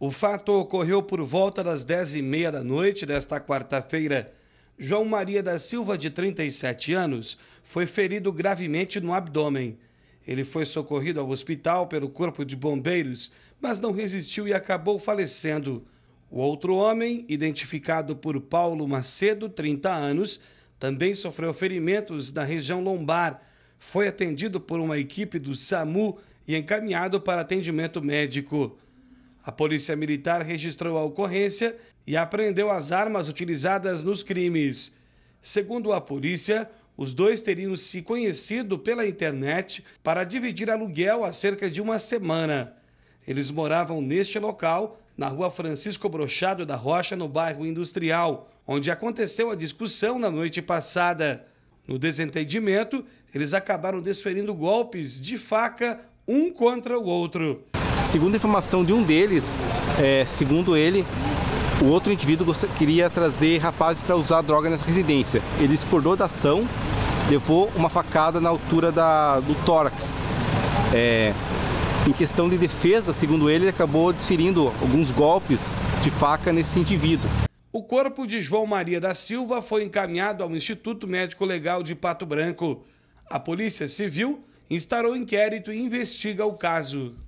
O fato ocorreu por volta das 10h30 da noite desta quarta-feira. João Maria da Silva, de 37 anos, foi ferido gravemente no abdômen. Ele foi socorrido ao hospital pelo Corpo de Bombeiros, mas não resistiu e acabou falecendo. O outro homem, identificado por Paulo Macedo, 30 anos, também sofreu ferimentos na região lombar. Foi atendido por uma equipe do SAMU e encaminhado para atendimento médico. A Polícia Militar registrou a ocorrência e apreendeu as armas utilizadas nos crimes. Segundo a polícia, os dois teriam se conhecido pela internet para dividir aluguel há cerca de uma semana. Eles moravam neste local, na rua Francisco Brochado da Rocha, no bairro Industrial, onde aconteceu a discussão na noite passada. No desentendimento, eles acabaram desferindo golpes de faca um contra o outro. Segundo a informação de um deles, é, segundo ele, o outro indivíduo queria trazer rapazes para usar droga nessa residência. Ele discordou da ação, levou uma facada na altura da, do tórax. É, em questão de defesa, segundo ele, ele acabou desferindo alguns golpes de faca nesse indivíduo. O corpo de João Maria da Silva foi encaminhado ao Instituto Médico Legal de Pato Branco. A Polícia Civil instaurou inquérito e investiga o caso.